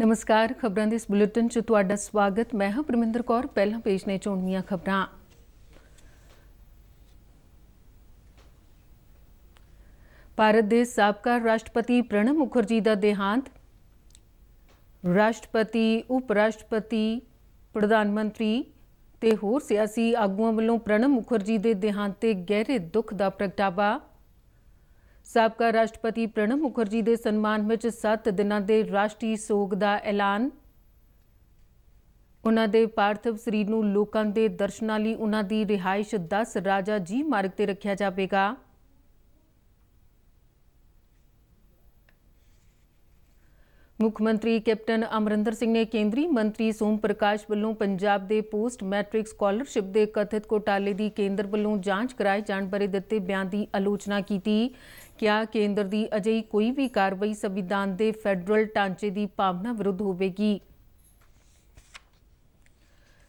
ਨਮਸਕਾਰ ਖਬਰਾਂ ਦੇ ਇਸ ਬੁਲੇਟਿਨ 'ਚ ਤੁਹਾਡਾ ਸਵਾਗਤ ਮੈਂ ਹਾਂ ਪਰਮਿੰਦਰ ਕੌਰ ਪਹਿਲਾਂ ਪੇਜ ਨੇ ਚੋਣੀਆਂ ਖਬਰਾਂ ਭਾਰਤ ਦੇ ਸਾਬਕਾ ਰਾਸ਼ਟਰਪਤੀ ਪ੍ਰਣਬ ਮੁਖਰਜੀ ਦਾ ਦੇਹਾਂਤ ਰਾਸ਼ਟਰਪਤੀ ਉਪ ਰਾਸ਼ਟਰਪਤੀ ਪ੍ਰਧਾਨ ਮੰਤਰੀ ਤੇ ਹੋਰ ਸਿਆਸੀ ਆਗੂਆਂ ਵੱਲੋਂ ਪ੍ਰਣਬ ਮੁਖਰਜੀ ਦੇ ਦੇਹਾਂਤ ਤੇ ਗਹਿਰੇ ਦੁੱਖ ਦਾ ਪ੍ਰਗਟਾਵਾ ਸਾਬਕਾ ਰਾਸ਼ਟਰਪਤੀ ਪ੍ਰਣਬ ਮੁਖਰਜੀ ਦੇ ਸਨਮਾਨ ਵਿੱਚ 7 ਦਿਨਾਂ ਦੇ ਰਾਸ਼ਟਰੀ ਸੋਗ ਦਾ ਐਲਾਨ ਉਹਨਾਂ ਦੇ ਪਾਰਥਿਵ ਸਰੀਰ ਨੂੰ ਲੋਕਾਂ ਦੇ ਦਰਸ਼ਨਾਂ ਲਈ ਉਹਨਾਂ ਦੀ ਰਿਹਾਇਸ਼ 10 ਰਾਜਾ ਜੀ ਮਾਰਗ ਤੇ ਰੱਖਿਆ ਜਾਵੇਗਾ ਮੁੱਖ ਮੰਤਰੀ ਕੈਪਟਨ ਅਮਰਿੰਦਰ ਸਿੰਘ ਨੇ ਕੇਂਦਰੀ ਮੰਤਰੀ ਸੋਮ ਪ੍ਰਕਾਸ਼ ਵੱਲੋਂ ਪੰਜਾਬ ਦੇ ਪੋਸਟ ਮੈਟ੍ਰਿਕ ਸਕਾਲਰਸ਼ਿਪ ਦੇ ਕਥਿਤ ਘੋਟਾਲੇ ਦੀ ਕੇਂਦਰ ਵੱਲੋਂ ਜਾਂਚ ਕਰਾਏ ਜਾਣ ਬਾਰੇ ਦਿੱਤੇ ਬਿਆਨ ਦੀ ਆਲੋਚਨਾ ਕੀਤੀ ਕਿਹਾ ਕੇਂਦਰ ਦੀ ਅਜਿਹੀ ਕੋਈ ਵੀ ਕਾਰਵਾਈ ਸੰਵਿਧਾਨ ਦੇ ਫੈਡਰਲ ਢਾਂਚੇ ਦੀ ਭਾਵਨਾ ਵਿਰੁੱਧ ਹੋਵੇਗੀ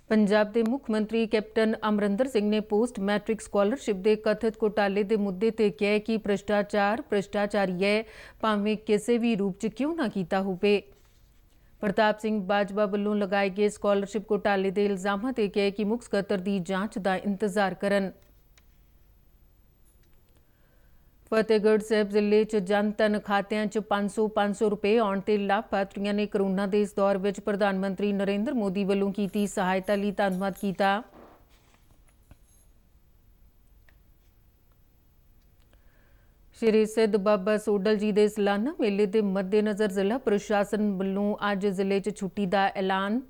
ਪੰਜਾਬ ਦੇ ਮੁੱਖ ਮੰਤਰੀ ਕੈਪਟਨ ਅਮਰਿੰਦਰ ਸਿੰਘ ਨੇ ਪੋਸਟ ਮੈਟ੍ਰਿਕ ਸਕਾਲਰਸ਼ਿਪ ਦੇ ਕਥਿਤ ਘੁਟਾਲੇ ਦੇ ਮੁੱਦੇ ਤੇ ਕਿਹਾ ਕਿ ਭ੍ਰਿਸ਼ਟਾਚਾਰ ਭ੍ਰਿਸ਼ਟਾਚਾਰੀ ਹੈ ਭਾਵੇਂ ਕਿਸੇ ਵੀ ਰੂਪ 'ਚ ਕਿਉਂ ਨਾ ਕੀਤਾ ਹੋਵੇ ਪ੍ਰਤਾਪ ਸਿੰਘ ਬਾਜਵਾ ਵੱਲੋਂ ਲਗਾਏ ਗਏ ਸਕਾਲਰਸ਼ਿਪ ਘੁਟਾਲੇ ਦੇ ਇਲਜ਼ਾਮਾਂ ਤੇ ਕਿਹਾ ਕਿ ਮੁੱਖ ਸਕੱਤਰ ਦੀ ਜਾਂਚ ਦਾ ਇੰਤਜ਼ਾਰ ਕਰਨ ਫਤਿਹਗੜ੍ਹ ਸਾਹਿਬ ਜ਼ਿਲ੍ਹੇ 'ਚ ਜਨਤਨ ਖਾਤਿਆਂ 'ਚ 500 500 ਰੁਪਏ ਆਉਣ ਤੇ ਲਾਭਪਾਤਰੀਆਂ ਨੇ ਕਰੋਨਾ ਦੇ ਇਸ ਦੌਰ ਵਿੱਚ ਪ੍ਰਧਾਨ ਮੰਤਰੀ ਨਰਿੰਦਰ ਮੋਦੀ ਵੱਲੋਂ ਕੀਤੀ ਸਹਾਇਤਾ ਲਈ ਧੰਨਵਾਦ ਕੀਤਾ। ਸ਼੍ਰੀ ਸਿੱਧ ਬਾਬਾ ਸੋਡਲ ਜੀ ਦੇ ਸਲਾਨਾ ਮੇਲੇ ਦੇ ਮੱਦੇਨਜ਼ਰ ਜ਼ਿਲ੍ਹਾ ਪ੍ਰਸ਼ਾਸਨ ਵੱਲੋਂ ਅੱਜ ਜ਼ਿਲ੍ਹੇ 'ਚ ਛੁੱਟੀ ਦਾ ਐਲਾਨ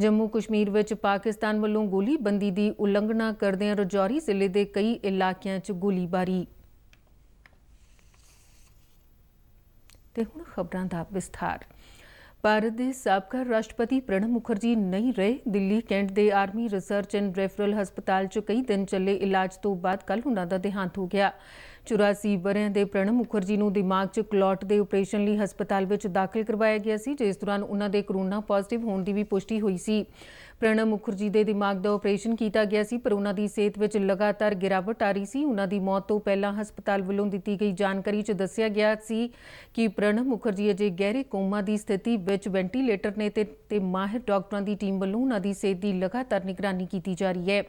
ਜੰਮੂ ਕਸ਼ਮੀਰ ਵਿੱਚ ਪਾਕਿਸਤਾਨ ਵੱਲੋਂ ਗੋਲੀਬੰਦੀ ਦੀ ਉਲੰਘਣਾ ਕਰਦਿਆਂ ਰਜੌਰੀ ਜ਼ਿਲ੍ਹੇ ਦੇ ਕਈ ਇਲਾਕਿਆਂ 'ਚ ਗੋਲੀਬਾਰੀ ਤੇ ਹੁਣ ਖਬਰਾਂ ਦਾ ਵਿਸਥਾਰ ਭਾਰਤ ਦੇ ਸਾਬਕਾ ਰਾਸ਼ਟਰਪਤੀ ਪ੍ਰਣਬ ਮੁਖਰਜੀ ਨਹੀਂ ਰਹੇ ਦਿੱਲੀ ਕੈਂਟ ਦੇ ਆਰਮੀ ਰਿਸਰਚ ਐਂਡ ਰੈਫਰਲ ਹਸਪਤਾਲ 'ਚ ਕਈ ਦਿਨ ਚੱਲੇ ਇਲਾਜ ਤੋਂ ਬਾਅਦ ਕੱਲ ਉਹਨਾਂ ਦਾ ਦੇਹਾਂਤ ਹੋ ਗਿਆ 84 ਵਰਿਆਂ ਦੇ ਪ੍ਰਣਮ ਮੁਖਰਜੀ ਨੂੰ ਦਿਮਾਗ 'ਚ ਕਲੌਟ ਦੇ ਆਪਰੇਸ਼ਨ ਲਈ ਹਸਪਤਾਲ ਵਿੱਚ ਦਾਖਲ ਕਰਵਾਇਆ ਗਿਆ ਸੀ ਜਿਸ ਦੌਰਾਨ ਉਹਨਾਂ ਦੇ ਕਰੋਨਾ ਪੋਜ਼ਿਟਿਵ ਹੋਣ ਦੀ ਵੀ ਪੁਸ਼ਟੀ ਹੋਈ ਸੀ ਪ੍ਰਣਮ ਮੁਖਰਜੀ ਦੇ ਦਿਮਾਗ ਦਾ ਆਪਰੇਸ਼ਨ ਕੀਤਾ ਗਿਆ ਸੀ ਪਰ ਉਹਨਾਂ ਦੀ ਸਿਹਤ ਵਿੱਚ ਲਗਾਤਾਰ ਗਿਰਾਵਟ ਆ ਰਹੀ ਸੀ ਉਹਨਾਂ ਦੀ ਮੌਤ ਤੋਂ ਪਹਿਲਾਂ ਹਸਪਤਾਲ ਵੱਲੋਂ ਦਿੱਤੀ ਗਈ ਜਾਣਕਾਰੀ 'ਚ ਦੱਸਿਆ ਗਿਆ ਸੀ ਕਿ ਪ੍ਰਣਮ ਮੁਖਰਜੀ ਅਜੇ ਗਹਿਰੇ ਕੋਮਾ ਦੀ ਸਥਿਤੀ ਵਿੱਚ ਵੈਂਟੀਲੇਟਰ ਨੇ ਤੇ ਮਾਹਿਰ ਡਾਕਟਰਾਂ ਦੀ ਟੀਮ ਵੱਲੋਂ ਉਹਨਾਂ ਦੀ ਸਿਹਤ ਦੀ ਲਗਾਤਾਰ ਨਿਗਰਾਨੀ ਕੀਤੀ ਜਾ ਰਹੀ ਹੈ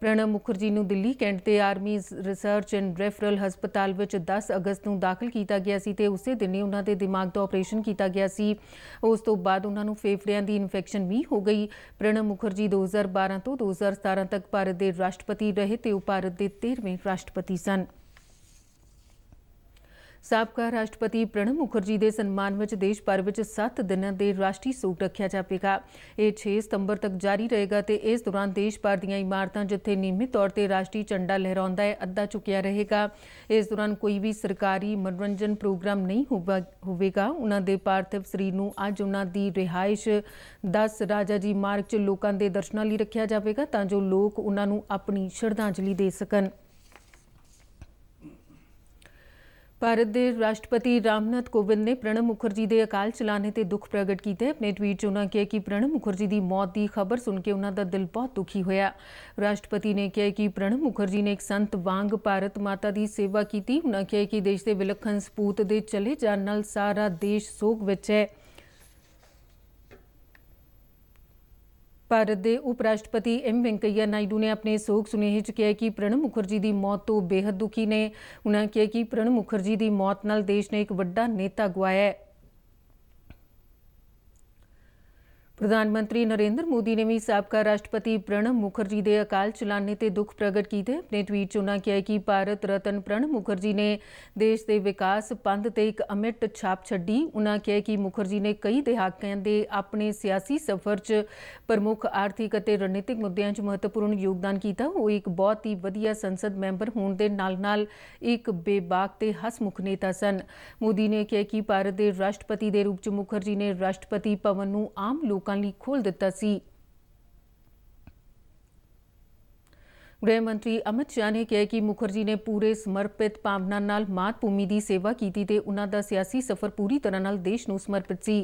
ਪ੍ਰਣਬ ਮੁਖਰਜੀ ਨੂੰ ਦਿੱਲੀ ਕੈਂਟ ਦੇ ਆਰਮੀ ਰਿਸਰਚ ਐਂਡ ਰੈਫਰਲ ਹਸਪਤਾਲ ਵਿੱਚ 10 ਅਗਸਤ ਨੂੰ ਦਾਖਲ ਕੀਤਾ ਗਿਆ ਸੀ ਤੇ ਉਸੇ ਦਿਨ ਹੀ ਉਹਨਾਂ ਦੇ ਦਿਮਾਗ ਦਾ ਆਪਰੇਸ਼ਨ ਕੀਤਾ ਗਿਆ ਸੀ ਉਸ ਤੋਂ ਬਾਅਦ ਉਹਨਾਂ ਨੂੰ ਫੇਫੜਿਆਂ ਦੀ ਇਨਫੈਕਸ਼ਨ ਵੀ ਹੋ ਗਈ ਪ੍ਰਣਬ ਮੁਖਰਜੀ 2012 ਤੋਂ 2017 ਤੱਕ ਭਾਰਤ ਦੇ ਰਾਸ਼ਟਰਪਤੀ ਰਹੇ ਤੇ ਉਹ ਭਾਰਤ ਦੇ 13ਵੇਂ ਰਾਸ਼ਟਰਪਤੀ ਸਨ ਸਾਬਕਾ ਰਾਸ਼ਟਰਪਤੀ ਪ੍ਰਣਬ ਮੁਖਰਜੀ ਦੇ ਸਨਮਾਨ ਵਿੱਚ ਦੇਸ਼ ਭਰ ਵਿੱਚ 7 ਦਿਨਾਂ ਦੇ ਰਾਸ਼ਟਰੀ ਸੋਗ ਰੱਖਿਆ ਜਾਵੇਗਾ ਇਹ 6 ਸਤੰਬਰ ਤੱਕ ਜਾਰੀ ਰਹੇਗਾ ਤੇ ਇਸ ਦੌਰਾਨ ਦੇਸ਼ ਭਰ ਦੀਆਂ ਇਮਾਰਤਾਂ ਜਿੱਥੇ ਨਿਯਮਿਤ ਤੌਰ ਤੇ ਰਾਸ਼ਟਰੀ ਝੰਡਾ ਲਹਿਰਾਉਂਦਾ ਹੈ ਅੱਧਾ ਚੁੱਕਿਆ ਰਹੇਗਾ ਇਸ ਦੌਰਾਨ ਕੋਈ ਵੀ ਸਰਕਾਰੀ ਮਨੋਰੰਜਨ ਪ੍ਰੋਗਰਾਮ ਨਹੀਂ ਹੋਵੇਗਾ ਉਹਨਾਂ ਦੇ ਪਾਰਥਿਵ ਸਰੀਰ ਨੂੰ ਅੱਜ ਉਹਨਾਂ ਦੀ ਰਿਹਾਇਸ਼ 10 ਰਾਜਾ ਜੀ ਮਾਰਗ 'ਚ ਲੋਕਾਂ ਦੇ ਦਰਸ਼ਨਾਂ ਲਈ ਰੱਖਿਆ ਜਾਵੇਗਾ ਤਾਂ ਜੋ ਲੋਕ ਉਹਨਾਂ ਨੂੰ ਆਪਣੀ ਸ਼ਰਧਾਂਜਲੀ ਦੇ ਸਕਣ ਭਾਰਤ ਦੇ ਰਾਸ਼ਟਰਪਤੀ ਰਾਮਨਾਥ ਕੋਵਿੰਦ ਨੇ ਪ੍ਰਣਬ ਮੁਖਰਜੀ ਦੇ ਅਕਾਲ ਚਲਾਣੇ ਤੇ ਦੁੱਖ ਪ੍ਰਗਟ ਕੀਤਾ ਹੈ ਆਪਣੇ ਟਵੀਟ 'ਚ ਉਹਨਾਂ ਕਿਹਾ ਕਿ ਪ੍ਰਣਬ ਮੁਖਰਜੀ ਦੀ ਮੌਤ ਦੀ ਖਬਰ ਸੁਣ ਕੇ ਉਹਨਾਂ ਦਾ ਦਿਲ ਬਹੁਤ ਦੁਖੀ ਹੋਇਆ ਰਾਸ਼ਟਰਪਤੀ ਨੇ ਕਿਹਾ ਕਿ ਪ੍ਰਣਬ ਮੁਖਰਜੀ ਨੇ ਇੱਕ ਸੰਤ ਵਾਂਗ ਭਾਰਤ ਮਾਤਾ ਦੀ ਸੇਵਾ ਕੀਤੀ ਉਹਨਾਂ ਕਿਹਾ ਕਿ ਦੇਸ਼ ਦੇ ਵਿਲੱਖਣ ਸਪੂਤ ਦੇ ਚਲੇ ਜਾਣ ਨਾਲ ਸਾਰਾ ਦੇਸ਼ ਸੋਗ ਵਿੱਚ ਹੈ ਭਾਰਤ ਦੇ ਉਪ ਰਾਸ਼ਟਰਪਤੀ ਐਮ ਵੈਂਕਈਆ ਨਾਇਡੂ ਨੇ ਆਪਣੇ ਸੋਗ ਸੁਨੇਹੇ 'ਚ ਕਿਹਾ ਕਿ ਪ੍ਰਣਬ ਮੁਖਰਜੀ ਦੀ ਮੌਤ ਤੋਂ ਬੇਹੱਦ ਦੁਖੀ ਨੇ ਉਹਨਾਂ ਕਿਹਾ ਕਿ ਪ੍ਰਣਬ ਮੁਖਰਜੀ ਦੀ ਮੌਤ ਨਾਲ ਦੇਸ਼ ਨੇ ਇੱਕ ਵੱਡਾ ਨੇਤਾ ਗਵਾਇਆ ਹੈ ਪ੍ਰਧਾਨ ਮੰਤਰੀ ਨਰਿੰਦਰ ਮੋਦੀ ਨੇ ਵੀ ਸਾਬਕਾ ਰਾਸ਼ਟਰਪਤੀ ਪ੍ਰਣਬ ਮੁਖਰਜੀ ਦੇ ਅਕਾਲ ਚਲਾਣੇ ਤੇ ਦੁੱਖ ਪ੍ਰਗਟ ਕੀਤਾ ਆਪਣੇ ਟਵੀਟ 'ਚ ਉਹਨਾਂ ਕਿਹਾ ਕਿ ਭਾਰਤ ਰਤਨ ਪ੍ਰਣਬ ਮੁਖਰਜੀ ਨੇ ਦੇਸ਼ ਦੇ ਵਿਕਾਸ ਪੰਧ ਤੇ ਇੱਕ ਅਮਿੱਟ ਛਾਪ ਛੱਡੀ ਉਹਨਾਂ ਕਿਹਾ ਕਿ ਮੁਖਰਜੀ ਨੇ ਕਈ ਦਹਾਕਿਆਂ ਦੇ ਆਪਣੇ ਸਿਆਸੀ ਸਫ਼ਰ 'ਚ ਪ੍ਰਮੁੱਖ ਆਰਥਿਕ ਅਤੇ ਰਣਨੀਤਿਕ ਮੁੱਦਿਆਂ 'ਚ ਮਹੱਤਵਪੂਰਨ ਯੋਗਦਾਨ ਕੀਤਾ ਉਹ ਇੱਕ ਬਹੁਤ ਹੀ ਵਧੀਆ ਸੰਸਦ ਮੈਂਬਰ ਹੋਣ ਦੇ ਨਾਲ-ਨਾਲ ਇੱਕ ਬੇਬਾਕ ਤੇ ਹਸਮੁਖ ਨੇਤਾ ਸਨ ਮੋਦੀ ਨੇ ਕਿਹਾ ਕਿ ਭਾਰਤ ਦੇ ਰਾਸ਼ਟਰਪਤੀ ਦੇ ਰੂਪ 'ਚ ਮੁਖਰਜੀ ਨੇ ਰਾਸ਼ਟਰਪਤੀ ਭਵਨ ਨੂੰ ਆਮ ਲੋਕਾਂ ਲੋਕਾਂ ਲਈ ਖੋਲ ਦਿੱਤਾ ਸੀ ਗ੍ਰਹਿ ਮੰਤਰੀ ਅਮਿਤ ਸ਼ਾਹ ਨੇ ਕਿਹਾ ਕਿ ਮੁਖਰਜੀ ਨੇ ਪੂਰੇ ਸਮਰਪਿਤ ਭਾਵਨਾ ਨਾਲ ਮਾਤ ਭੂਮੀ ਦੀ ਸੇਵਾ ਕੀਤੀ ਤੇ ਉਹਨਾਂ ਦਾ ਸਿਆਸੀ ਸਫ਼ਰ ਪੂਰੀ ਤਰ੍ਹਾਂ ਨਾਲ ਦੇਸ਼ ਨੂੰ ਸਮਰਪਿਤ ਸੀ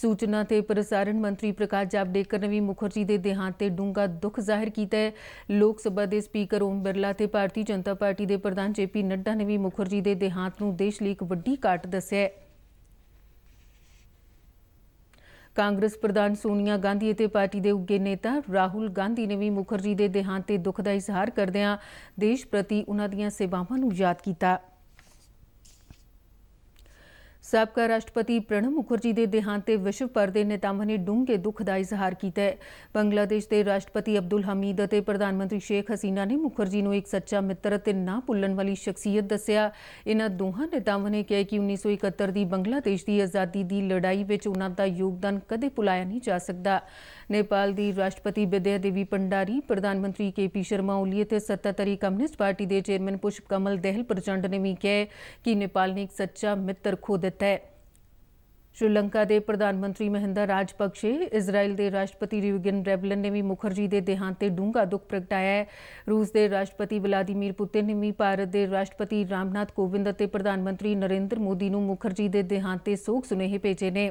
ਸੂਚਨਾ ਤੇ ਪ੍ਰਸਾਰਣ ਮੰਤਰੀ ਪ੍ਰਕਾਸ਼ ਜਾਵੜੇਕਰ ਨੇ ਵੀ ਮੁਖਰਜੀ ਦੇ ਦੇਹਾਂਤ ਤੇ ਡੂੰਘਾ ਦੁੱਖ ਜ਼ਾਹਿਰ ਕੀਤਾ ਹੈ ਲੋਕ ਸਭਾ ਦੇ ਸਪੀਕਰ ਓਮ ਬਿਰਲਾ ਤੇ ਭਾਰਤੀ ਜਨਤਾ ਪਾਰਟੀ ਦੇ ਪ੍ਰਧਾਨ ਜੇਪੀ ਨੱਡਾ ਨੇ ਵੀ ਮੁਖਰਜੀ ਦੇ ਦੇਹਾਂਤ ਨੂੰ ਦੇਸ਼ ਲਈ ਇੱਕ ਵੱਡੀ ਕਾਟ ਦੱਸਿਆ ਹੈ ਕਾਂਗਰਸ ਪ੍ਰਧਾਨ ਸੋਨੀਆ ਗਾਂਧੀ ਅਤੇ ਪਾਰਟੀ ਦੇ ਉੱਗੇ ਨੇਤਾ ਰਾਹੁਲ ਗਾਂਧੀ ਨੇ ਵੀ ਮੁਖਰਜੀ ਦੇ ਦੇਹਾਂਤ ਤੇ ਦੁੱਖ ਦਾ ਇਜ਼ਹਾਰ ਕਰਦਿਆਂ ਦੇਸ਼ ਪ੍ਰਤੀ ਉਹਨਾਂ ਦੀਆਂ ਸੇਵਾਵਾਂ ਨੂੰ ਯਾਦ ਕੀਤਾ ਸਾਬਕਾ ਰਾਸ਼ਟਰਪਤੀ ਪ੍ਰਣਬ ਮੁਖਰਜੀ ਦੇ ਦੇਹਾਂਤ ਤੇ ਵਿਸ਼ਵ ਭਰ ਦੇ ਨੇਤਾਵਾਂ ਨੇ ਡੂੰਘੇ ਦੁੱਖ ਦਾ ਇਜ਼ਹਾਰ ਕੀਤਾ ਹੈ ਬੰਗਲਾਦੇਸ਼ ਦੇ ਰਾਸ਼ਟਰਪਤੀ ਅਬਦੁਲ ਹਮੀਦ ਅਤੇ ਪ੍ਰਧਾਨ ਮੰਤਰੀ ਸ਼ੇਖ ਹਸੀਨਾ ਨੇ ਮੁਖਰਜੀ ਨੂੰ ਇੱਕ ਸੱਚਾ ਮਿੱਤਰ ਅਤੇ ਨਾ ਭੁੱਲਣ ਵਾਲੀ ਸ਼ਖਸੀਅਤ ਦੱਸਿਆ ਇਹਨਾਂ ਦੋਹਾਂ ਨੇਤਾਵਾਂ ਨੇ ਕਿਹਾ ਕਿ 1971 ਦੀ ਬੰਗਲਾਦੇਸ਼ ਦੀ ਆਜ਼ਾਦੀ ਦੀ ਲੜਾਈ ਵਿੱਚ ਉਹਨਾਂ ਦਾ ਯੋਗਦਾਨ ਕਦੇ ਭੁਲਾਇਆ ਨਹੀਂ ਜਾ ਸਕਦਾ नेपाल की राष्ट्रपति विद्या देवी भंडारी प्रधानमंत्री के पी शर्मा ओली ਅਤੇ ਸੱਤਾਧਾਰੀ ਕਮਿਊਨਿਸਟ ਪਾਰਟੀ ਦੇ ਚੇਅਰਮੈਨ ਪੁਸ਼ਪ ਕਮਲ ਦਹਿਲ ਪ੍ਰਚੰਡ ਨੇ ਵੀ ਕਿਹਾ ਕਿ ਨੇਪਾਲ ਨੇ ਇੱਕ ਸੱਚਾ ਮਿੱਤਰ ਖੋ ਦਿੱਤਾ ਹੈ श्रीलंका के प्रधानमंत्री महिंदा राजपक्षे इजराइल के राष्ट्रपति रिवगिन रेबलन ने भी मुखर्जी के देहांत से डूंगा दुख प्रगटाया है रूस के राष्ट्रपति वलादिमीर पुतिन ने भी भारत के राष्ट्रपति रामनाथ कोविंद और प्रधानमंत्री नरेंद्र मोदी ने मुखर्जी के देहांत से सोग सुनेहे भेजे ने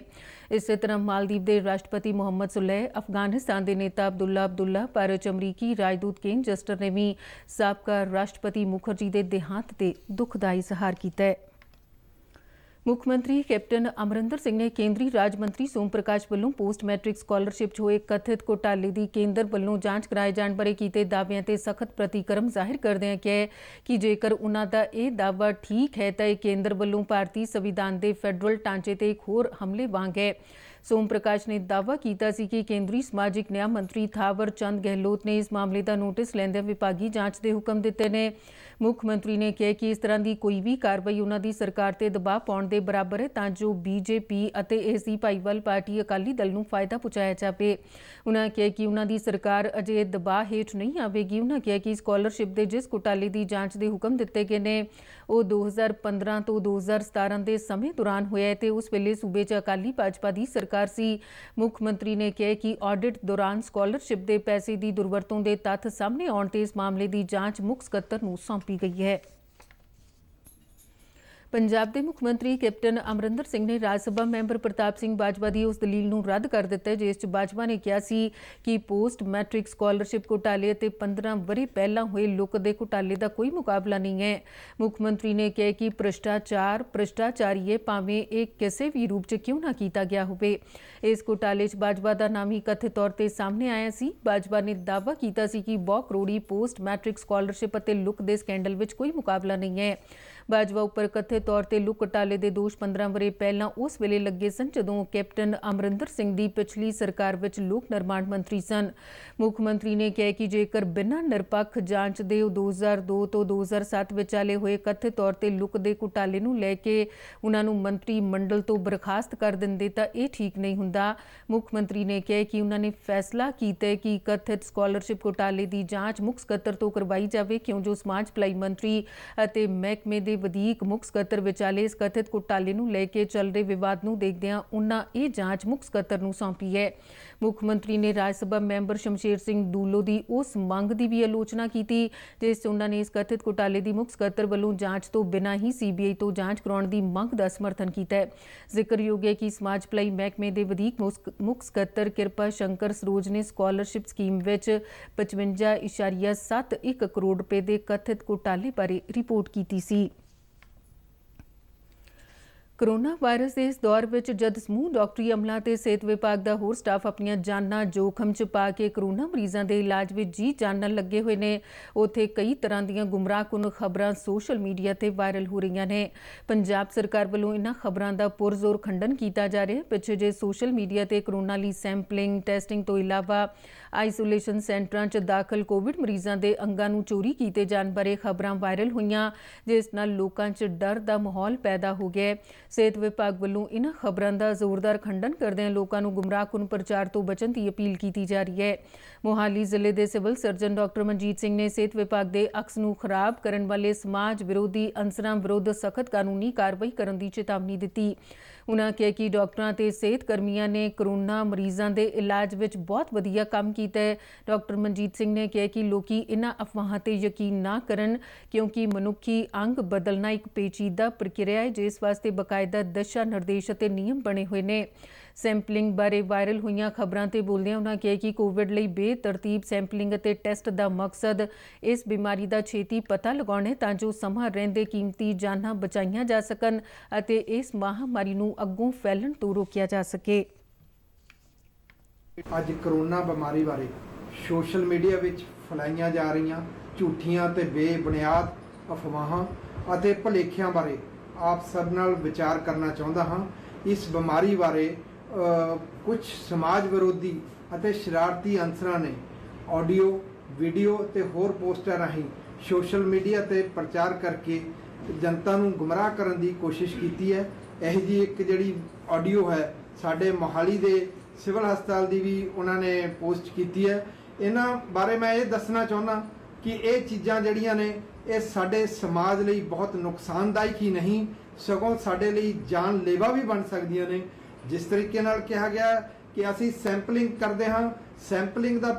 इस तरह मालदीव के राष्ट्रपति मुहम्मद सुलेह अफगानिस्तान के नेता अब्दुल्ला अब्दुल्ला भारत अमरीकी राजदूत किंग जस्टर ने भी सबका राष्ट्रपति मुखर्जी के देहांत से दुखदा इजहार किया है ਮੁੱਖ ਮੰਤਰੀ ਕੈਪਟਨ ਅਮਰਿੰਦਰ ਸਿੰਘ ਨੇ ਕੇਂਦਰੀ ਰਾਜ ਮੰਤਰੀ ਸੋਮ ਪ੍ਰਕਾਸ਼ ਵੱਲੋਂ ਪੋਸਟ ਮੈਟ੍ਰਿਕ ਸਕਾਲਰਸ਼ਿਪ 'ਚ ਹੋਏ ਕਥਿਤ ਘੋਟਾਲੇ ਦੀ ਕੇਂਦਰ ਵੱਲੋਂ ਜਾਂਚ ਕਰਾਏ ਜਾਣ ਬਾਰੇ ਕੀਤੇ ਦਾਅਵਿਆਂ ਤੇ ਸਖਤ ਪ੍ਰਤੀਕਰਮ ਜ਼ਾਹਿਰ ਕਰਦਿਆਂ ਕਿਹਾ ਕਿ ਜੇਕਰ ਉਹਨਾਂ ਦਾ ਇਹ ਦਾਅਵਾ ਠੀਕ ਹੈ ਤਾਂ ਇਹ ਕੇਂਦਰ ਵੱਲੋਂ ਭਾਰਤੀ ਸੰਵਿਧਾਨ ਦੇ ਫੈਡਰਲ ਟਾਂਚੇ ਤੇ ਇੱਕ ਹੋਰ ਹਮਲੇ ਵਾਂਗ ਹੈ ਸੋਮ ਪ੍ਰਕਾਸ਼ ਨੇ ਦਾਅਵਾ ਕੀਤਾ ਸੀ ਕਿ ਕੇਂਦਰੀ ਸਮਾਜਿਕ ਨਿਆਂ ਮੰਤਰੀ ਥਾਵਰ ਚੰਦ ਗਹਿਲੋਤ ਨੇ ਇਸ ਮਾਮਲੇ ਦਾ ਨੋਟਿਸ ਲੈਂਦੇ ਵਿਭਾਗੀ ਜਾਂਚ ਦੇ ਹੁਕਮ ਦਿੱਤੇ ਨੇ ਮੁੱਖ ਮੰਤਰੀ ਨੇ ਕਿਹਾ ਕਿ ਇਸ ਤਰ੍ਹਾਂ ਦੀ ਕੋਈ ਵੀ ਕਾਰਵਾਈ ਉਹਨਾਂ ਦੀ ਸਰਕਾਰ ਤੇ ਦਬਾਅ ਪਾਉਣ ਦੇ ਬਰਾਬਰ ਹੈ ਤਾਂ ਜੋ ਬੀਜੇਪੀ ਅਤੇ ਏਸੀ ਭਾਈਵਾਲ ਪਾਰਟੀ ਅਕਾਲੀ ਦਲ ਨੂੰ ਫਾਇਦਾ ਪਹੁੰਚਾਇਆ ਜਾਵੇ ਉਹਨਾਂ ਕਿਹਾ ਕਿ ਉਹਨਾਂ ਦੀ ਸਰਕਾਰ ਅਜੇ ਦਬਾਅ ਹੇਠ ਨਹੀਂ ਆਵੇਗੀ ਉਹਨਾਂ ਕਿਹਾ ਕਿ ਸਕਾਲਰਸ਼ਿਪ ਦੇ ਜਿਸ ਘੁਟਾਲੇ ਦੀ ਜਾਂਚ ਦੇ ਹੁਕਮ ਦਿੱਤੇ ਗਏ ਨੇ ਉਹ 2015 ਤੋਂ 2017 ਦੇ ਸਮੇਂ ਦੌਰਾਨ ਹੋਇਆ ਤੇ ਉਸ ਵੇਲੇ ਸੂਬੇ 'ਚ ਅਕਾਲੀ ਭਾਜਪਾ ਦੀ ਸਰਕਾਰ ਸੀ ਮੁੱਖ ਮੰਤਰੀ ਨੇ ਕਿਹਾ ਕਿ ਆਡਿਟ ਦੌਰਾਨ ਸਕਾਲਰਸ਼ਿਪ ਦੇ ਪੈਸੇ ਦੀ ਦੁਰਵਰਤੋਂ ਦੇ ਤੱਥ ਸਾਹਮਣੇ ਆਉਣ ਤੇ ਇਸ ਮਾਮਲੇ ਦੀ ਜਾਂਚ ਮੁੱਖ ਸਕੱਤਰ ਨੂੰ ਸੌਂਪੀ ਗਈ ਹੈ ਪੰਜਾਬ ਦੇ ਮੁੱਖ ਮੰਤਰੀ ਕੈਪਟਨ ਅਮਰਿੰਦਰ ਸਿੰਘ ਨੇ ਰਾਜ ਸਭਾ ਮੈਂਬਰ ਪ੍ਰਤਾਪ ਸਿੰਘ ਬਾਜਵਾ ਦੀ ਉਸ ਦਲੀਲ ਨੂੰ ਰੱਦ ਕਰ ਦਿੱਤਾ ਜਿਸ 'ਚ ਬਾਜਵਾ ਨੇ ਕਿਹਾ ਸੀ ਕਿ ਪੋਸਟ ਮੈਟ੍ਰਿਕ ਸਕਾਲਰਸ਼ਿਪ ਘੁਟਾਲੇ ਅਤੇ 15 ਵਰੀ ਪਹਿਲਾਂ ਹੋਏ ਲੁਕ ਦੇ ਘੁਟਾਲੇ ਦਾ ਕੋਈ ਮੁਕਾਬਲਾ ਨਹੀਂ ਹੈ ਮੁੱਖ ਮੰਤਰੀ ਨੇ ਕਿਹਾ ਕਿ ਭ੍ਰਿਸ਼ਟਾਚਾਰ ਭ੍ਰਿਸ਼ਟਾਚਾਰੀਏ ਭਾਵੇਂ ਇਹ ਕਿਸੇ ਵੀ ਰੂਪ 'ਚ ਕਿਉਂ ਨਾ ਕੀਤਾ ਗਿਆ ਹੋਵੇ ਇਸ ਘੁਟਾਲੇ 'ਚ ਬਾਜਵਾ ਦਾ ਨਾਮ ਹੀ ਕਥਿਤ ਤੌਰ ਤੇ ਸਾਹਮਣੇ ਆਇਆ ਸੀ ਬਾਜਵਾ ਨੇ ਦਾਅਵਾ ਕੀਤਾ ਸੀ ਕਿ 2 ਕਰੋੜੀ ਪੋਸਟ ਮੈਟ੍ਰਿਕ ਸਕਾਲਰਸ਼ਿਪ ਅਤੇ ਲੁੱਕ ਦੇ ਸਕੈਂਡਲ ਵਿੱਚ ਕੋਈ ਮੁਕਾਬਲਾ ਨਹੀਂ ਹੈ ਬਾਜਵਾ ਉੱਪਰ ਕਥਿਤ ਤੌਰ ਤੇ ਲੁੱਕ ਟਾਲੇ ਦੇ ਦੋਸ਼ 15 ਵਰੇ ਪਹਿਲਾਂ ਉਸ ਵੇਲੇ ਲੱਗੇ ਸਨ ਜਦੋਂ ਕੈਪਟਨ ਅਮਰਿੰਦਰ ਸਿੰਘ ਦੀ ਪਿਛਲੀ ਸਰਕਾਰ ਵਿੱਚ ਲੋਕ ਨਿਰਮਾਣ ਮੰਤਰੀ ਸਨ ਮੁੱਖ ਮੰਤਰੀ ਨੇ ਕਿਹਾ ਕਿ ਜੇਕਰ ਬਿਨਾਂ ਨਿਰਪੱਖ ਜਾਂਚ ਦੇ 2002 ਤੋਂ 2007 ਵਿੱਚ ਆਲੇ ਹੋਏ ਕਥਿਤ ਤੌਰ ਤੇ ਲੁੱਕ ਦੇ ਘੁਟਾਲੇ ਨੂੰ ਲੈ ਕੇ ਉਹਨਾਂ ਨੂੰ ਮੰਤਰੀ ਮੰਡਲ ਤੋਂ ਬਰਖਾਸਤ ਕਰ ਦਿੰਦੇ ਤਾਂ ਇਹ ਠੀਕ ਨਹੀਂ ਹੁੰਦਾ ਮੁੱਖ ਮੰਤਰੀ ਨੇ ਕਿਹਾ ਕਿ ਉਹਨਾਂ ਨੇ ਫੈਸਲਾ ਕੀਤਾ ਕਿ ਕਥਿਤ ਸਕਾਲਰਸ਼ਿਪ ਘੁਟਾਲੇ ਦੀ ਜਾਂਚ ਮੁੱਖ ਸਕੱਤਰ ਤੋਂ ਕਰਵਾਈ ਜਾਵੇ ਕਿਉਂ ਜੋ ਸਮਾਜ ਭਲਾਈ ਮੰਤਰੀ ਅਤੇ ਮਹਿਕਮੇ ਦੇ ਵਧੀਕ ਮੁੱਖ ਸਕੱਤਰ ਸਕੱਤਰ ਵਿਚਾਲੇ ਇਸ ਕਥਿਤ ਕੁਟਾਲੀ ਨੂੰ ਲੈ ਕੇ ਚੱਲ ਰਹੇ ਵਿਵਾਦ ਨੂੰ ਦੇਖਦਿਆਂ ਉਨ੍ਹਾਂ ਇਹ ਜਾਂਚ ਮੁੱਖ ਸਕੱਤਰ ਨੂੰ ਸੌਂਪੀ ਹੈ ਮੁੱਖ ਮੰਤਰੀ ਨੇ ਰਾਜ ਸਭਾ ਮੈਂਬਰ ਸ਼ਮਸ਼ੇਰ ਸਿੰਘ ਦੂਲੋ ਦੀ ਉਸ ਮੰਗ ਦੀ ਵੀ ਆਲੋਚਨਾ ਕੀਤੀ ਜਿਸ ਉਨ੍ਹਾਂ ਨੇ ਇਸ ਕਥਿਤ ਕੁਟਾਲੇ ਦੀ ਮੁੱਖ ਸਕੱਤਰ ਵੱਲੋਂ ਜਾਂਚ ਤੋਂ ਬਿਨਾਂ ਹੀ ਸੀਬੀਆਈ ਤੋਂ ਜਾਂਚ ਕਰਾਉਣ ਦੀ ਮੰਗ ਦਾ ਸਮਰਥਨ ਕੀਤਾ ਹੈ ਜ਼ਿਕਰਯੋਗ ਹੈ ਕਿ ਸਮਾਜ ਭਲਾਈ ਮਹਿਕਮੇ ਦੇ ਵਧੀਕ ਮੁੱਖ ਸਕੱਤਰ ਕਿਰਪਾ ਸ਼ੰਕਰ ਸਰੋਜ ਨੇ ਸਕਾਲਰਸ਼ਿਪ ਸਕੀਮ ਵਿੱਚ 55.71 ਕਰੋੜ ਰੁਪਏ ਦੇ ਕਥਿਤ ਕੁਟਾਲੇ ਬਾਰੇ ਰਿਪੋਰਟ ਕੀਤੀ ਸੀ ਕਰੋਨਾ ਵਾਇਰਸ ਦੇ ਇਸ ਦੌਰ ਵਿੱਚ ਜਦ ਸਮੂਹ ਡਾਕਟਰੀ ਅਮਲਾ ਤੇ ਸਿਹਤ ਵਿਭਾਗ ਦਾ ਹੋਰ ਸਟਾਫ ਆਪਣੀਆਂ ਜਾਨਾਂ ਜੋਖਮ 'ਚ ਪਾ ਕੇ ਕਰੋਨਾ ਮਰੀਜ਼ਾਂ ਦੇ ਇਲਾਜ ਵਿੱਚ ਜੀ ਜਾਨਣ ਲੱਗੇ ਹੋਏ ਨੇ ਉਥੇ ਕਈ ਤਰ੍ਹਾਂ ਦੀਆਂ ਗੁੰਮਰਾਹਕੁਨ ਖਬਰਾਂ ਸੋਸ਼ਲ ਮੀਡੀਆ ਤੇ ਵਾਇਰਲ ਹੋ ਰਹੀਆਂ ਨੇ ਪੰਜਾਬ ਸਰਕਾਰ ਵੱਲੋਂ ਇਨ੍ਹਾਂ ਖਬਰਾਂ ਦਾ ਪੁਰਜ਼ੋਰ ਖੰਡਨ ਕੀਤਾ ਜਾ ਰਿਹਾ ਹੈ ਪਿੱਛੇ ਜੇ ਸੋਸ਼ਲ ਮੀਡੀਆ ਤੇ ਕਰੋਨਾ ਲਈ ਸੈਂਪਲਿੰਗ ਟੈਸਟਿੰਗ ਤੋਂ ਇਲਾਵਾ ਆਈਸੋਲੇਸ਼ਨ ਸੈਂਟਰਾਂ 'ਚ ਦਾਖਲ ਕੋਵਿਡ ਮਰੀਜ਼ਾਂ ਦੇ ਅੰਗਾਂ ਨੂੰ ਚੋਰੀ ਕੀਤੇ ਜਾਣ ਬਾਰੇ ਖਬਰਾਂ ਵਾਇਰਲ ਹੋਈਆਂ ਜਿਸ ਨਾਲ ਲੋਕਾਂ 'ਚ ਡਰ ਦਾ ਮਾਹੌਲ ਪੈਦਾ ਹੋ ਗਿਆ ਸਿਹਤ ਵਿਭਾਗ ਵੱਲੋਂ ਇਨ੍ਹਾਂ ਖਬਰਾਂ ਦਾ ਜ਼ੋਰਦਾਰ ਖੰਡਨ ਕਰਦੇ ਹਨ ਲੋਕਾਂ ਨੂੰ ਗੁੰਮਰਾਹਕੁਨ ਪ੍ਰਚਾਰ ਤੋਂ ਬਚਣ ਦੀ ਅਪੀਲ ਕੀਤੀ ਜਾ ਰਹੀ ਹੈ ਮੋਹਾਲੀ ਜ਼ਿਲ੍ਹੇ ਦੇ civil surgeon doctor Manjit Singh ਨੇ ਸਿਹਤ ਵਿਭਾਗ ਦੇ ਅਕਸ ਨੂੰ ਖਰਾਬ ਕਰਨ ਵਾਲੇ ਸਮਾਜ ਵਿਰੋਧੀ ਅੰਸਰਾਂ ਵਿਰੁੱਧ ਸਖਤ ਕਾਨੂੰਨੀ ਕਾਰਵਾਈ ਕਰਨ ਦੀ ਚੇਤਾਵਨੀ ਦਿੱਤੀ ਉਹਨਾਂ ਕਿਹਾ ਕਿ ਡਾਕਟਰਾਂ ਤੇ ਸਿਹਤ ਕਰਮੀਆਂ ਨੇ ਕਰੋਨਾ ਮਰੀਜ਼ਾਂ ਦੇ ਇਲਾਜ ਵਿੱਚ ਬਹੁਤ ਵਧੀਆ ਕੰਮ ਕੀਤਾ ਹੈ ਡਾਕਟਰ ਮਨਜੀਤ ਸਿੰਘ ਨੇ ਕਿਹਾ ਕਿ ਲੋਕੀ ਇਹਨਾਂ ਅਫਵਾਹਾਂ ਤੇ ਯਕੀਨ ਨਾ ਕਰਨ ਕਿਉਂਕਿ ਮਨੁੱਖੀ ਅੰਗ ਬਦਲਣਾ ਇੱਕ ਪੇਚੀਦਾ ਪ੍ਰਕਿਰਿਆ ਹੈ ਜਿਸ ਵਾਸਤੇ ਬਕਾਇਦਾ ਦਿਸ਼ਾ ਨਿਰਦੇਸ਼ ਅਤੇ ਨਿਯਮ ਬਣੇ ਹੋਏ ਨੇ ਸੈਂਪਲਿੰਗ ਬਾਰੇ ਵਾਇਰਲ ਹੋਈਆਂ ਖਬਰਾਂ ਤੇ ਬੋਲਦਿਆਂ ਉਹਨਾਂ ਕਿਹਾ ਕਿ ਕੋਵਿਡ ਲਈ ਬੇਤਰਤੀਬ ਸੈਂਪਲਿੰਗ ਅਤੇ ਟੈਸਟ ਦਾ ਮਕਸਦ ਇਸ ਬਿਮਾਰੀ ਦਾ ਛੇਤੀ ਪਤਾ ਲਗਾਉਣੇ ਹੈ ਤਾਂ ਜੋ ਸਮਾਂ ਰਹਿੰਦੇ ਕੀਮਤੀ ਜਾਨਾਂ ਬਚਾਈਆਂ ਜਾ ਸਕਣ ਅਤੇ ਇਸ ਮਹਾਮਾਰੀ ਨੂੰ ਅੱਗੋਂ ਫੈਲਣ ਤੋਂ ਰੋਕਿਆ ਜਾ ਸਕੇ ਅੱਜ ਕਰੋਨਾ ਬਿਮਾਰੀ ਬਾਰੇ ਸੋਸ਼ਲ ਮੀਡੀਆ ਵਿੱਚ ਫੈਲਾਈਆਂ ਜਾ ਰਹੀਆਂ ਝੂਠੀਆਂ ਤੇ ਬੇਬੁਨਿਆਦ ਅਫਵਾਹਾਂ ਅਤੇ ਭਲੇਖਿਆਂ ਬਾਰੇ ਆਪ ਸਭ ਨਾਲ ਵਿਚਾਰ ਕਰਨਾ ਚਾਹੁੰਦਾ ਹਾਂ ਇਸ ਬਿਮਾਰੀ ਬਾਰੇ ਕੁਝ ਸਮਾਜ ਵਿਰੋਧੀ ਅਤੇ ਸ਼ਰਾਰਤੀ ਅੰਸਰਾਂ ਨੇ ਆਡੀਓ ਵੀਡੀਓ ਤੇ ਹੋਰ ਪੋਸਟਾਂ ਰਾਹੀਂ ਸੋਸ਼ਲ ਮੀਡੀਆ ਤੇ ਪ੍ਰਚਾਰ ਕਰਕੇ ਜਨਤਾ ਨੂੰ ਗੁੰਮਰਾਹ ਕਰਨ ਦੀ ਕੋਸ਼ਿਸ਼ ਕੀਤੀ ਹੈ ਇਹ ਜੀ ਇੱਕ ਜਿਹੜੀ ਆਡੀਓ ਹੈ ਸਾਡੇ ਮੋਹਾਲੀ ਦੇ ਸਿਵਲ ਹਸਪਤਾਲ ਦੀ ਵੀ ਉਹਨਾਂ ਨੇ ਪੋਸਟ ਕੀਤੀ ਹੈ ਇਹਨਾਂ ਬਾਰੇ ਮੈਂ ਇਹ ਦੱਸਣਾ ਚਾਹੁੰਦਾ ਕਿ ਇਹ ਚੀਜ਼ਾਂ ਜਿਹੜੀਆਂ ਨੇ ਇਹ ਸਾਡੇ ਸਮਾਜ ਲਈ ਬਹੁਤ ਨੁਕਸਾਨਦਾਇਕ ਹੀ ਨਹੀਂ ਸਗੋਂ ਸਾਡੇ ਲਈ ਜਾਨਲੇਵਾ ਵੀ ਬਣ ਸਕਦੀਆਂ ਨੇ ਜਿਸ ਤਰੀਕੇ ਨਾਲ ਕਿਹਾ ਗਿਆ ਕਿ ਅਸੀਂ ਸੈਂਪਲਿੰਗ ਕਰਦੇ ਹਾਂ ਸੈਂਪਲਿੰਗ ਦਾ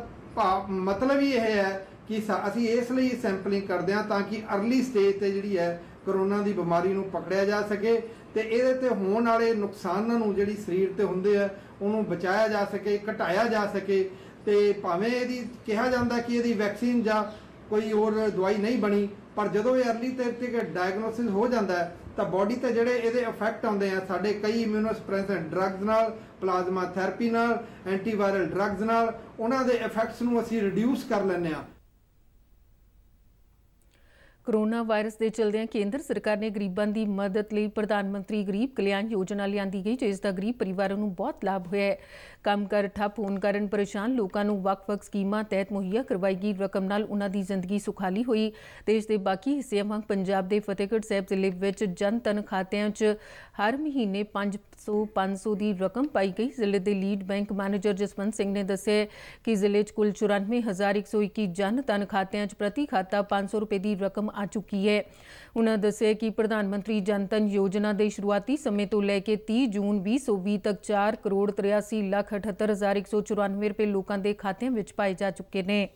ਮਤਲਬ ਹੀ ਇਹ ਹੈ ਕਿ ਅਸੀਂ ਇਸ ਲਈ ਸੈਂਪਲਿੰਗ ਕਰਦੇ ਹਾਂ ਤਾਂ ਕਿ अर्ਲੀ ਸਟੇਜ ਤੇ ਜਿਹੜੀ ਹੈ ਕਰੋਨਾ ਦੀ ਬਿਮਾਰੀ ਨੂੰ ਪਕੜਿਆ ਜਾ ਸਕੇ ਤੇ ਇਹਦੇ ਤੇ ਹੋਣ ਵਾਲੇ ਨੁਕਸਾਨਾਂ ਨੂੰ ਜਿਹੜੀ ਸਰੀਰ ਤੇ ਹੁੰਦੇ ਆ ਉਹਨੂੰ ਬਚਾਇਆ ਜਾ ਸਕੇ ਘਟਾਇਆ ਜਾ ਸਕੇ ਤੇ ਭਾਵੇਂ ਇਹਦੀ ਕਿਹਾ ਜਾਂਦਾ ਕਿ ਇਹਦੀ ਵੈਕਸੀਨ ਜਾਂ ਕੋਈ ਹੋਰ ਦਵਾਈ ਨਹੀਂ ਬਣੀ ਪਰ ਜਦੋਂ ਇਹ अर्ਲੀ ਤੇ ਡਾਇਗਨੋਸਿਸ ਹੋ ਜਾਂਦਾ ਹੈ ਤਾਂ ਬਾਡੀ ਤੇ ਜਿਹੜੇ ਇਹਦੇ ਇਫੈਕਟ ਆਉਂਦੇ ਆ ਸਾਡੇ ਕਈ ਇਮਿਊਨੋਸਪ੍ਰੈਸੈਂਟ ਡਰੱਗਸ ਨਾਲ ਪਲਾਜ਼ਮਾ ਥੈਰੇਪੀ ਨਾਲ ਐਂਟੀਵਾਇਰਲ ਡਰੱਗਸ ਨਾਲ ਉਹਨਾਂ ਦੇ ਇਫੈਕਟਸ ਨੂੰ ਅਸੀਂ ਰਿਡਿਊਸ ਕਰ ਲੈਂਦੇ ਆ ਕਰੋਨਾ ਵਾਇਰਸ ਦੇ ਚਲਦਿਆਂ ਕੇਂਦਰ ਸਰਕਾਰ ਨੇ ਗਰੀਬਾਂ ਦੀ ਮਦਦ ਲਈ ਪ੍ਰਧਾਨ ਮੰਤਰੀ ਗਰੀਬ ਕਲਿਆਣ ਯੋਜਨਾ ਲਿਆਂਦੀ ਗਈ ਜਿਸ ਦਾ ਗਰੀਬ ਪਰਿਵਾਰਾਂ ਨੂੰ ਬਹੁਤ ਲਾਭ ਹੋਇਆ ਹੈ ਕੰਮ ਕਰ ਠੱਪ ਹੋਣ ਕਾਰਨ ਪਰੇਸ਼ਾਨ ਲੋਕਾਂ ਨੂੰ ਵਕਫ ਸਕੀਮਾਂ ਤਹਿਤ ਮੁਹੱਈਆ ਕਰਵਾਈ ਗਈ ਰਕਮ ਨਾਲ ਉਹਨਾਂ ਦੀ ਜ਼ਿੰਦਗੀ ਸੁਖਾਲੀ ਹੋਈ ਦੇਸ਼ ਦੇ ਬਾਕੀ ਹਿੱਸਿਆਂ ਵਾਂਗ ਪੰਜਾਬ ਦੇ ਫਤਿਹਗੜ੍ਹ ਸਾਹਿਬ ਜ਼ਿਲ੍ਹੇ ਵਿੱਚ ਜਨ ਤਨ ਖਾਤਿਆਂ 'ਚ ਹਰ ਮਹੀਨੇ 500 500 ਦੀ ਰਕਮ ਪਾਈ ਗਈ ਜ਼ਿਲ੍ਹੇ ਦੇ lead bank manager Jaswant Singh ਨੇ ਦੱਸਿਆ ਕਿ ਜ਼ਿਲ੍ਹੇ 'ਚ ਕੁੱਲ 94121 ਜਨ ਤਨ ਖਾਤਿਆਂ 'ਚ ਪ੍ਰਤੀ ਖਾਤਾ 500 ਰੁਪਏ ਦੀ ਰਕਮ ਆ ਚੁੱਕੀ ਹੈ ਉਹਨਾਂ ਦੱਸਿਆ ਕਿ ਪ੍ਰਧਾਨ ਮੰਤਰੀ ਜਨ ਤਨ ਯੋਜਨਾ ਦੇ ਸ਼ੁਰੂਆਤੀ ਸਮੇਂ ਤੋਂ ਲੈ ਕੇ 30 ਜੂਨ 2020 ਤੱਕ 4 ਕਰੋੜ 83 ਲੱਖ 178194 ਰੁਪਏ ਲੋਕਾਂ ਦੇ ਖਾਤਿਆਂ ਵਿੱਚ ਪਾਈ ਜਾ ਚੁੱਕੇ ਨੇ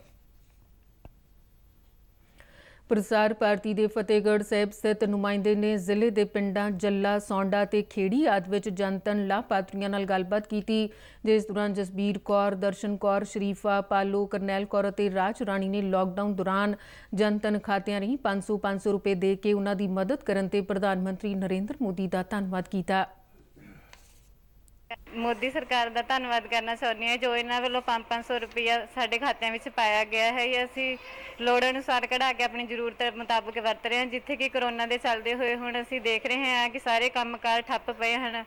ਪ੍ਰਸਾਰ ਭਾਰਤੀ ਦੇ ਫਤਿਹਗੜ ਸਾਹਿਬ ਸਥਿਤ ਨੁਮਾਇੰਦੇ ਨੇ ਜ਼ਿਲ੍ਹੇ ਦੇ ਪਿੰਡਾਂ ਜੱਲਾ ਸੌਂਡਾ ਤੇ ਖੇੜੀ ਆਦ ਵਿੱਚ ਜਨਤਨ ਲਾਭਪਾਤਰੀਆਂ ਨਾਲ ਗੱਲਬਾਤ ਕੀਤੀ ਜਿਸ ਦੌਰਾਨ ਜਸਬੀਰ ਕੌਰ ਦਰਸ਼ਨ ਕੌਰ ਸ਼ਰੀਫਾ ਪਾਲੋ ਕਰਨੈਲ ਕੌਰ ਅਤੇ ਰਾਜ ਰਾਣੀ ਨੇ ਲਾਕਡਾਊਨ ਦੌਰਾਨ ਜਨਤਨ ਖਾਤਿਆਂ ਰਹੀ 500 500 ਰੁਪਏ ਦੇ ਕੇ ਉਹਨਾਂ ਦੀ ਮਦਦ ਕਰਨ ਤੇ ਪ੍ਰਧਾਨ ਮੰਤਰੀ ਨਰਿੰਦਰ ਮੋਦੀ ਦਾ ਧੰਨਵਾਦ ਕੀਤਾ ਮੋਦੀ ਸਰਕਾਰ ਦਾ ਧੰਨਵਾਦ ਕਰਨਾ ਚਾਹੁੰਦੀ ਹਾਂ ਜੋ ਇਹਨਾਂ ਵੱਲੋਂ 5-500 ਰੁਪਇਆ ਸਾਡੇ ਖਾਤਿਆਂ ਵਿੱਚ ਪਾਇਆ ਗਿਆ ਹੈ ਇਹ ਅਸੀਂ ਲੋੜ ਅਨੁਸਾਰ ਕਢਾ ਕੇ ਆਪਣੀ ਜ਼ਰੂਰਤ ਮੁਤਾਬਕ ਵਰਤ ਰਹੇ ਹਾਂ ਜਿੱਥੇ ਕਿ ਕਰੋਨਾ ਦੇ ਚੱਲਦੇ ਹੋਏ ਹੁਣ ਅਸੀਂ ਦੇਖ ਰਹੇ ਹਾਂ ਕਿ ਸਾਰੇ ਕੰਮਕਾਰ ਠੱਪ ਪਏ ਹਨ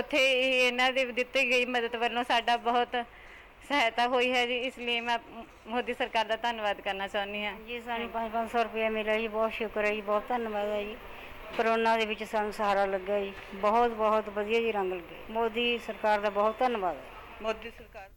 ਉੱਥੇ ਇਹਨਾਂ ਦੇ ਦਿੱਤੀ ਗਈ ਮਦਦ ਵੱਲੋਂ ਸਾਡਾ ਬਹੁਤ ਸਹਾਇਤਾ ਹੋਈ ਹੈ ਜੀ ਇਸ ਲਈ ਮੈਂ ਮੋਦੀ ਸਰਕਾਰ ਦਾ ਧੰਨਵਾਦ ਕਰਨਾ ਚਾਹੁੰਦੀ ਹਾਂ ਜੀ ਸਾਨੂੰ 5-500 ਰੁਪਏ ਮਿਲਿਆ ਜੀ ਬਹੁਤ ਸ਼ੁਕਰ ਹੈ ਜੀ ਬਹੁਤ ਧੰਨਵਾਦ ਹੈ ਜੀ ਕਰੋਨਾ ਦੇ ਵਿੱਚ ਸਾਨੂੰ ਸਹਾਰਾ ਲੱਗਾ ਜੀ ਬਹੁਤ ਬਹੁਤ ਵਧੀਆ ਜੀ ਰੰਗ ਲੱਗੇ ਮੋਦੀ ਸਰਕਾਰ ਦਾ ਬਹੁਤ ਧੰਨਵਾਦ ਮੋਦੀ ਸਰਕਾਰ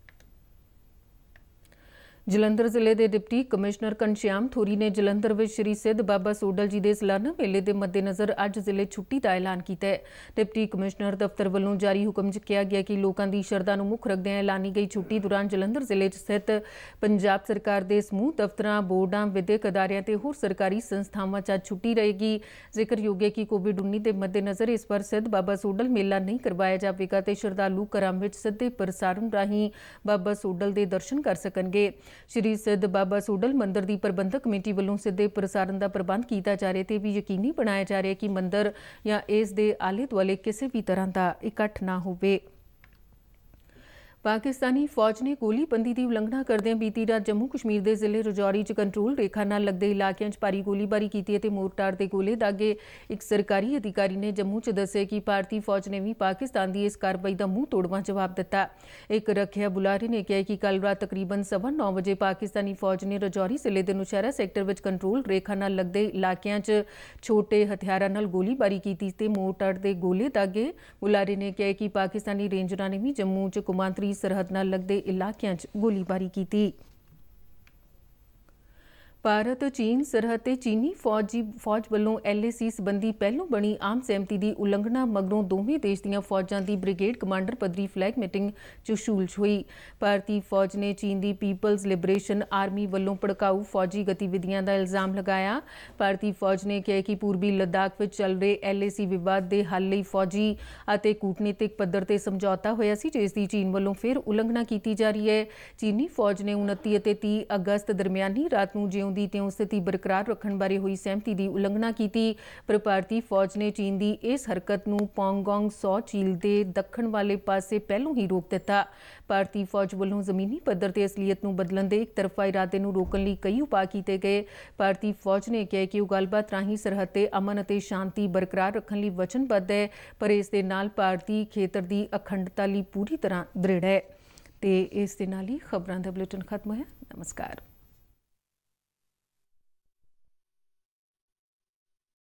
ਜਲੰਧਰ ਜ਼ਿਲ੍ਹੇ ਦੇ ਡਿਪਟੀ ਕਮਿਸ਼ਨਰ ਕਨਸ਼ਿਆਮ ਥੋਰੀ ਨੇ ਜਲੰਧਰ ਵਿੱਚ ਸ਼੍ਰੀ ਸਿੱਧ ਬਾਬਾ ਸੋਡਲ ਜੀ ਦੇ ਸਾਲਾਨਾ ਮੇਲੇ ਦੇ ਮੱਦੇਨਜ਼ਰ ਅੱਜ ਜ਼ਿਲ੍ਹੇ ਛੁੱਟੀ ਦਾ ਐਲਾਨ ਕੀਤਾ ਹੈ ਡਿਪਟੀ ਕਮਿਸ਼ਨਰ ਦਫ਼ਤਰ ਵੱਲੋਂ ਜਾਰੀ ਹੁਕਮ 'ਚ ਕਿਹਾ ਗਿਆ ਕਿ ਲੋਕਾਂ ਦੀ ਸ਼ਰਧਾ ਨੂੰ ਮੁੱਖ ਰੱਖਦਿਆਂ ਐਲਾਨੀ ਗਈ ਛੁੱਟੀ ਦੌਰਾਨ ਜਲੰਧਰ ਜ਼ਿਲ੍ਹੇ 'ਚ ਸਥਿਤ ਪੰਜਾਬ ਸਰਕਾਰ ਦੇ ਸਮੂਹ ਦਫ਼ਤਰਾਂ ਬੋਰਡਾਂ ਵਿਦਿਅਕ ਅਦਾਰਿਆਂ ਤੇ ਹੋਰ ਸਰਕਾਰੀ ਸੰਸਥਾਵਾਂ 'ਚ ਛੁੱਟੀ ਰਹੇਗੀ ਜ਼ਿਕਰਯੋਗ ਹੈ ਕਿ ਕੋਵਿਡ-19 ਦੇ ਮੱਦੇਨਜ਼ਰ ਇਸ ਵਾਰ ਸਿੱਧ ਬਾਬਾ ਸੋਡਲ ਮੇਲਾ ਨਹੀਂ ਕਰਵਾਇਆ ਜਾਵੇਗਾ ਤੇ ਸ਼ਰਧਾਲੂ ਕਰਾਮ ਵਿੱਚ ਸਿੱਧੇ ਪ੍ਰਸਾਰਣ ਰਾਹੀਂ ਬਾਬਾ ਸੋਡਲ ਦੇ ਦਰਸ਼ਨ ਕਰ ਸਕਣਗੇ ਸ਼੍ਰੀ ਸਿੱਧ ਬਾਬਾ ਸੋਡਲ ਮੰਦਿਰ ਦੀ ਪ੍ਰਬੰਧਕ ਕਮੇਟੀ ਵੱਲੋਂ ਸਿੱਧੇ ਪ੍ਰਸਾਰਣ ਦਾ ਪ੍ਰਬੰਧ ਕੀਤਾ ਜਾ ਰਿਹਾ ਤੇ ਵੀ ਯਕੀਨੀ ਬਣਾਇਆ ਜਾ ਰਿਹਾ ਕਿ ਮੰਦਿਰ ਜਾਂ ਇਸ ਦੇ ਆਲੇ ਦੁਆਲੇ ਕਿਸੇ ਵੀ ਤਰ੍ਹਾਂ ਦਾ ਇਕੱਠ ਨਾ ਹੋਵੇ ਪਾਕਿਸਤਾਨੀ ਫੌਜ ਨੇ ਗੋਲੀਬੰਦੀ ਦੀ ਉਲੰਘਣਾ ਕਰਦਿਆਂ ਬੀਤੀ ਰਾਤ ਜੰਮੂ ਕਸ਼ਮੀਰ ਦੇ ਜ਼ਿਲ੍ਹੇ ਰਜੌਰੀ 'ਚ ਕੰਟਰੋਲ ਰੇਖਾ ਨਾਲ ਲੱਗਦੇ ਇਲਾਕਿਆਂ 'ਚ ਭਾਰੀ ਗੋਲੀਬਾਰੀ ਕੀਤੀ ਅਤੇ ਮੋਰਟਾਰ ਦੇ ਗੋਲੇ ਦਾਗੇ ਇੱਕ ਸਰਕਾਰੀ ਅਧਿਕਾਰੀ ਨੇ ਜੰਮੂ 'ਚ ਦੱਸਿਆ ਕਿ ਭਾਰਤੀ ਫੌਜ ਨੇ ਵੀ ਪਾਕਿਸਤਾਨ ਦੀ ਇਸ ਕਾਰਵਾਈ ਦਾ ਮੂੰਹ ਤੋੜਵਾ ਜਵਾਬ ਦਿੱਤਾ ਇੱਕ ਰੱਖਿਆ ਬੁਲਾਰੇ ਨੇ ਕਿਹਾ ਕਿ ਕੱਲ ਰਾਤ ਤਕਰੀਬਨ 9:00 ਵਜੇ ਪਾਕਿਸਤਾਨੀ ਫੌਜ ਨੇ ਰਜੌਰੀ ਜ਼ਿਲ੍ਹੇ ਦੇ ਨੁਸ਼ਹਿਰਾ ਸੈਕਟਰ ਵਿੱਚ ਕੰਟਰੋਲ ਰੇਖਾ ਨਾਲ ਲੱਗਦੇ ਇਲਾਕਿਆਂ 'ਚ ਛੋਟੇ ਹਥਿਆਰਾਂ ਨਾਲ ਗੋਲੀਬਾਰੀ ਕੀਤੀ ਤੇ ਮੋਰਟਾਰ ਦੇ ਗੋਲੇ ਦਾਗੇ ਬੁਲਾਰੇ ਨੇ ਕਿਹਾ ਕਿ ਪਾਕਿਸਤਾਨੀ ਰੇਂਜਰਾਂ ਨੇ ਵੀ ਜੰਮੂ 'ਚ ਕੁਮਾਂਤਰੀ ਸਰਹੱਦ ਨਾਲ ਲੱਗਦੇ ਇਲਾਕਿਆਂ 'ਚ ਗੋਲੀਬਾਰੀ ਕੀਤੀ ਭਾਰਤ ਚੀਨ ਸਰਹੱਦ ਤੇ ਚੀਨੀ ਫੌਜੀ ਫੌਜ ਵੱਲੋਂ ਐਲਏਸੀ ਸੰਬੰਧੀ ਪਹਿਲੋਂ ਬਣੀ ਆਮ ਸਹਿਮਤੀ ਦੀ ਉਲੰਘਣਾ ਮਗਰੋਂ ਦੋਵੇਂ ਦੇਸ਼ ਦੀਆਂ ਫੌਜਾਂ ਦੀ ਬ੍ਰਿਗੇਡ ਕਮਾਂਡਰ ਪੱਧਰੀ ਫਲੈਗ ਮੀਟਿੰਗ ਚੁਸ਼ੂਲ ਹੋਈ ਭਾਰਤੀ ਫੌਜ ਨੇ ਚੀਨ ਦੀ ਪੀਪਲਜ਼ ਲਿਬਰੇਸ਼ਨ ਆਰਮੀ ਵੱਲੋਂ ਭੜਕਾਊ ਫੌਜੀ ਗਤੀਵਿਧੀਆਂ ਦਾ ਇਲਜ਼ਾਮ ਲਗਾਇਆ ਭਾਰਤੀ ਫੌਜ ਨੇ ਕਿਹਾ ਕਿ ਪੂਰਬੀ ਲਦਾਖ ਵਿੱਚ ਚੱਲ ਰਹੇ ਐਲਏਸੀ ਵਿਵਾਦ ਦੇ ਹੱਲ ਲਈ ਫੌਜੀ ਅਤੇ ਕੂਟਨੀਤਿਕ ਪੱਧਰ ਤੇ ਸਮਝੌਤਾ ਹੋਇਆ ਸੀ ਜਿਸ ਦੀ ਚੀਨ ਵੱਲੋਂ ਫਿਰ ਉਲੰਘਣਾ ਕੀਤੀ ਜਾ ਰਹੀ ਹੈ ਚੀਨੀ ਫੌਜ ਨੇ 29 ਅਤੇ 30 ਅਗਸਤ ਦਰਮਿਆਨੀ ਰਾਤ ਨੂੰ ਜਿਉਂ ਦੀ ਤੇ ਉਸਤੀ ਬਰਕਰਾਰ ਰੱਖਣ ਬਾਰੇ ਹੋਈ ਸਹਿਮਤੀ ਦੀ ਉਲੰਘਣਾ ਕੀਤੀ ਪਰ ਭਾਰਤੀ ਫੌਜ ਨੇ ਚੀਨ ਦੀ ਇਸ ਹਰਕਤ ਨੂੰ ਪੌਂਗੋਂਗ ਸੌ ਝੀਲ ਦੇ ਦੱਖਣ ਵਾਲੇ ਪਾਸੇ ਪਹਿਲੋਂ ਹੀ ਰੋਕ ਦਿੱਤਾ ਭਾਰਤੀ ਫੌਜ ਵੱਲੋਂ ਜ਼ਮੀਨੀ ਪੱਧਰ ਤੇ ਅਸਲੀਅਤ ਨੂੰ ਬਦਲਣ ਦੇ ਤਰਫਾ ਇਰਾਦੇ ਨੂੰ ਰੋਕਣ ਲਈ ਕਈ ਉਪਾਅ ਕੀਤੇ ਗਏ ਭਾਰਤੀ ਫੌਜ ਨੇ ਕਿਹਾ ਕਿ ਉਹ ਗੱਲਬਾਤ ਰਾਹੀਂ ਸਰਹੱਦ ਤੇ ਅਮਨ ਅਤੇ ਸ਼ਾਂਤੀ ਬਰਕਰਾਰ ਰੱਖਣ ਲਈ ਵਚਨਬੱਧ ਹੈ ਪਰ ਇਸ ਦੇ ਨਾਲ ਭਾਰਤੀ ਖੇਤਰ ਦੀ ਅਖੰਡਤਾ ਲਈ ਪੂਰੀ ਤਰ੍ਹਾਂ ਦ੍ਰਿੜ ਹੈ ਤੇ ਇਸ ਦੇ ਨਾਲ ਹੀ ਖਬਰਾਂ ਦਾ ਬੁਲੇਟਿਨ ਖਤਮ ਹੋਇਆ ਨਮਸਕਾਰ